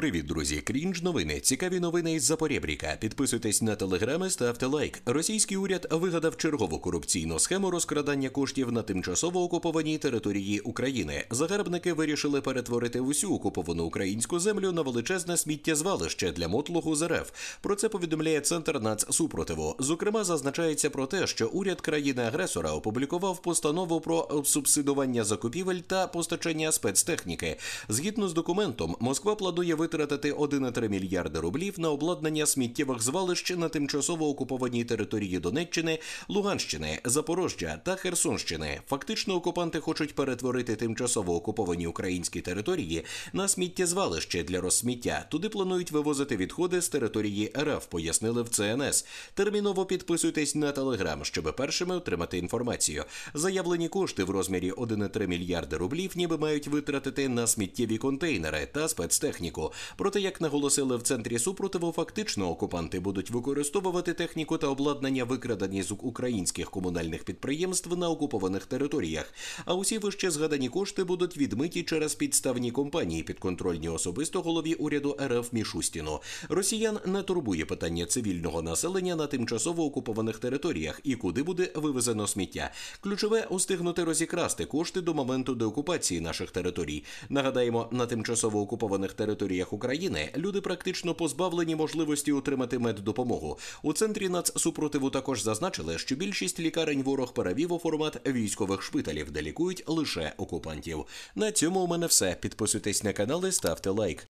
Привіт, друзі! Крінж новини. Цікаві новини із Запорєбріка. Підписуйтесь на телеграми, ставте лайк. Російський уряд вигадав чергову корупційну схему розкрадання коштів на тимчасово окупованій території України. Загарбники вирішили перетворити усю окуповану українську землю на величезне сміттєзвалище для мотлугу ЗРФ. Про це повідомляє центр нацсупротиву. Зокрема, зазначається про те, що уряд країни-агресора опублікував постанову про субсидування закупівель та постачання спецтехніки. Згідно з документом, Москва планує витратити 1,3 мільярди рублів на обладнання сміттєвих звалищ на тимчасово окупованій території Донеччини, Луганщини, Запорожжя та Херсонщини. Фактично, окупанти хочуть перетворити тимчасово окуповані українські території на сміттєзвалище для розсміття. Туди планують вивозити відходи з території РФ. Пояснили в ЦНС. Терміново підписуйтесь на телеграм, щоб першими отримати інформацію. Заявлені кошти в розмірі 1,3 мільярди рублів, ніби мають витратити на сміттєві контейнери та спецтехніку. Проте, як наголосили в центрі супротиву, фактично окупанти будуть використовувати техніку та обладнання, викрадені з українських комунальних підприємств на окупованих територіях. А усі вище згадані кошти будуть відмиті через підставні компанії, підконтрольні особисто голові уряду РФ Мішустіну. Росіян не турбує питання цивільного населення на тимчасово окупованих територіях і куди буде вивезено сміття. Ключове устигнути розікрасти кошти до моменту деокупації наших територій. Нагадаємо, на тимчасово окупованих територіях територіях України люди практично позбавлені можливості отримати меддопомогу. У центрі нацсупротиву також зазначили, що більшість лікарень ворог перевів у формат військових шпиталів, де лікують лише окупантів. На цьому у мене все. Підписуйтесь на канал і ставте лайк.